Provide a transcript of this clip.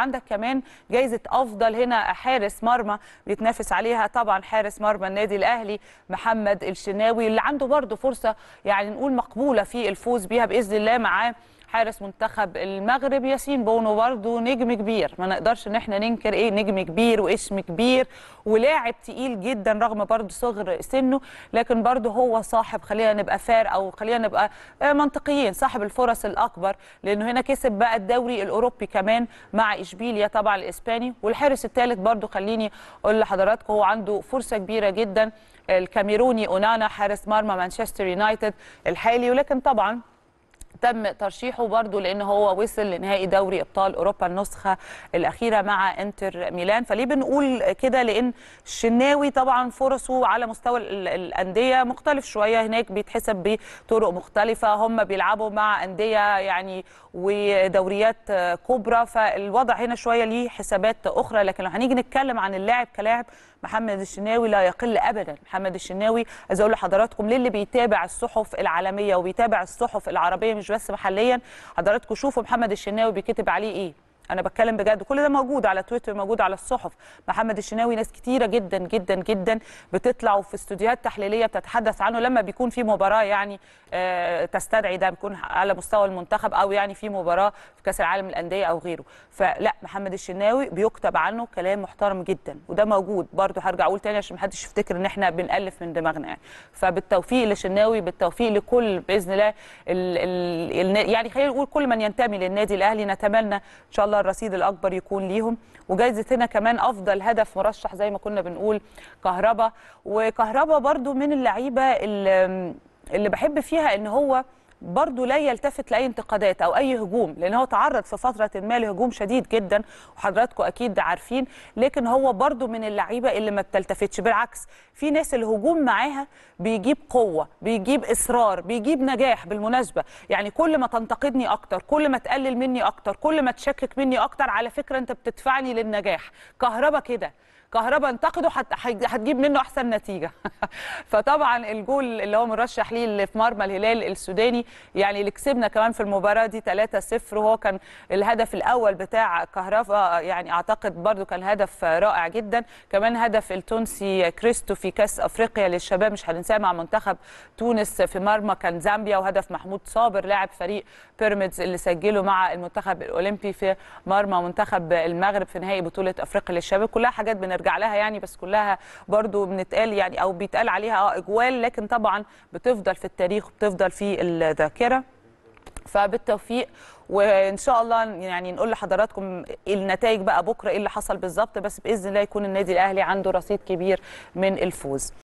عندك كمان جايزه افضل هنا حارس مرمى بيتنافس عليها طبعا حارس مرمى النادي الاهلي محمد الشناوي اللي عنده برده فرصه يعني نقول مقبوله في الفوز بيها باذن الله معاه حارس منتخب المغرب ياسين بونو برضه نجم كبير ما نقدرش ان احنا ننكر ايه نجم كبير واسم كبير ولاعب تقيل جدا رغم برضه صغر سنه لكن برضه هو صاحب خلينا نبقى فار او خلينا نبقى منطقيين صاحب الفرص الاكبر لانه هنا كسب بقى الدوري الاوروبي كمان مع اشبيليا طبعا الاسباني والحارس الثالث برضه خليني اقول لحضراتكم هو عنده فرصه كبيره جدا الكاميروني اونانا حارس مرمى مانشستر يونايتد الحالي ولكن طبعا تم ترشيحه برضه لان هو وصل لنهائي دوري ابطال اوروبا النسخه الاخيره مع انتر ميلان فليه بنقول كده لان الشناوي طبعا فرصه على مستوى الانديه مختلف شويه هناك بيتحسب بطرق مختلفه هم بيلعبوا مع انديه يعني ودوريات كبرى فالوضع هنا شويه ليه حسابات اخرى لكن لو هنيجي نتكلم عن اللاعب كلاعب محمد الشناوي لا يقل ابدا محمد الشناوي عايز اقول لحضراتكم للي بيتابع الصحف العالميه وبيتابع الصحف العربيه مش بس محليا حضراتكم شوفوا محمد الشناوي بيكتب عليه ايه انا بتكلم بجد كل ده موجود على تويتر موجود على الصحف محمد الشناوي ناس كتيره جدا جدا جدا بتطلع وفي استوديوهات تحليليه بتتحدث عنه لما بيكون في مباراه يعني آه، تستدعي ده بيكون على مستوى المنتخب او يعني في مباراه في كاس العالم للانديه او غيره فلا محمد الشناوي بيكتب عنه كلام محترم جدا وده موجود برضه هرجع اقول تاني عشان محدش يفتكر ان احنا بنالف من دماغنا يعني فبالتوفيق للشناوي بالتوفيق لكل باذن الله ال ال ال يعني خلينا نقول كل من ينتمي للنادي الاهلي نتمنى ان شاء الله الرصيد الاكبر يكون ليهم وجايزه هنا كمان افضل هدف مرشح زي ما كنا بنقول كهربا وكهربا برده من اللعيبه اللي بحب فيها ان هو برضه لا يلتفت لاي انتقادات او اي هجوم لان هو تعرض في فتره ما لهجوم شديد جدا وحضراتكم اكيد عارفين لكن هو برضه من اللعيبه اللي ما بتلتفتش بالعكس في ناس الهجوم معاها بيجيب قوه بيجيب اصرار بيجيب نجاح بالمناسبه يعني كل ما تنتقدني اكتر كل ما تقلل مني اكتر كل ما تشكك مني اكتر على فكره انت بتدفعني للنجاح كهربا كده كهربا انتقده هتجيب منه احسن نتيجه فطبعا الجول اللي هو مرشح ليه اللي في مرمى الهلال السوداني يعني اللي كسبنا كمان في المباراه دي 3-0 وهو كان الهدف الاول بتاع كهربا يعني اعتقد برده كان هدف رائع جدا كمان هدف التونسي كريستو في كاس افريقيا للشباب مش هننساه مع منتخب تونس في مرمى كان زامبيا وهدف محمود صابر لاعب فريق بيراميدز اللي سجله مع المنتخب الاولمبي في مرمى منتخب المغرب في نهائي بطوله افريقيا للشباب كلها حاجات بن هنرجع لها يعني بس كلها برضو بنتقال يعني او بيتقال عليها اه اجوال لكن طبعا بتفضل في التاريخ وبتفضل في الذاكره فبالتوفيق وان شاء الله يعني نقول لحضراتكم النتائج بقى بكره ايه اللي حصل بالظبط بس باذن الله يكون النادي الاهلي عنده رصيد كبير من الفوز